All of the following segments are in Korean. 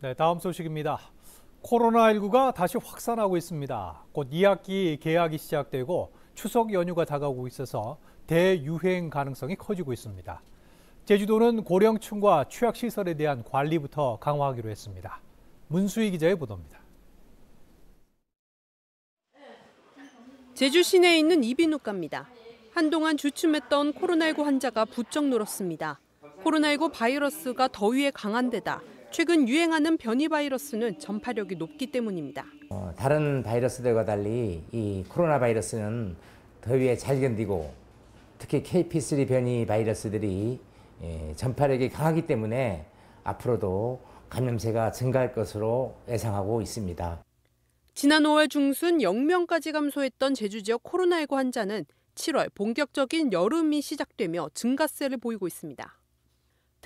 네, 다음 소식입니다. 코로나19가 다시 확산하고 있습니다. 곧 2학기 개학이 시작되고 추석 연휴가 다가오고 있어서 대유행 가능성이 커지고 있습니다. 제주도는 고령층과 취약시설에 대한 관리부터 강화하기로 했습니다. 문수희 기자의 보도입니다. 제주 시내에 있는 이비인후과입니다. 한동안 주춤했던 코로나19 환자가 부쩍 늘었습니다. 코로나19 바이러스가 더위에 강한 데다 최근 유행하는 변이 바이러스는 전파력이 높기 때문입니다. 어, 다른 바이러스들과 달리 이 코로나 바이러스는 더위에 잘 견디고 특히 KP3 변이 바이러스들이 예, 전파력이 강하기 때문에 앞으로도 감염세가 증가할 것으로 예상하고 있습니다. 지난 5월 중순 0명까지 감소했던 제주 지역 코로나19 환자는 7월 본격적인 여름이 시작되며 증가세를 보이고 있습니다.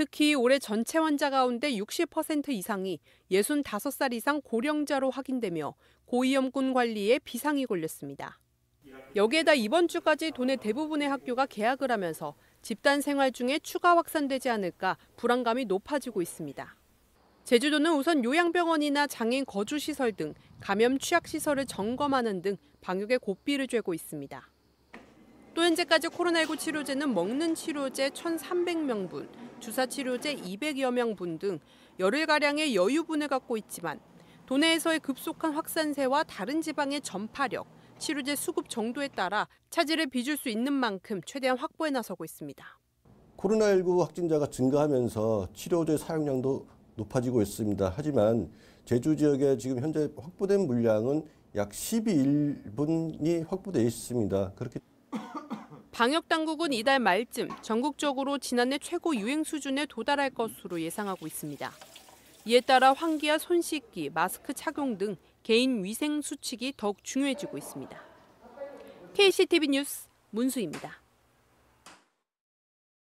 특히 올해 전체 환자 가운데 60% 이상이 65살 이상 고령자로 확인되며 고위험군 관리에 비상이 걸렸습니다. 여기에다 이번 주까지 도내 대부분의 학교가 개학을 하면서 집단 생활 중에 추가 확산되지 않을까 불안감이 높아지고 있습니다. 제주도는 우선 요양병원이나 장애인 거주시설 등 감염 취약시설을 점검하는 등 방역에 고삐를 죄고 있습니다. 또 현재까지 코로나19 치료제는 먹는 치료제 1,300명분, 주사치료제 200여 명 분등 열흘가량의 여유분을 갖고 있지만 도내에서의 급속한 확산세와 다른 지방의 전파력, 치료제 수급 정도에 따라 차질을 빚을 수 있는 만큼 최대한 확보해 나서고 있습니다. 코로나19 확진자가 증가하면서 치료제 사용량도 높아지고 있습니다. 하지만 제주 지역에 지금 현재 확보된 물량은 약 12일분이 확보돼 있습니다. 그렇게 방역 당국은 이달 말쯤 전국적으로 지난해 최고 유행 수준에 도달할 것으로 예상하고 있습니다. 이에 따라 환기와 손 씻기, 마스크 착용 등 개인 위생 수칙이 더욱 중요해지고 있습니다. KCTV 뉴스 문수입니다.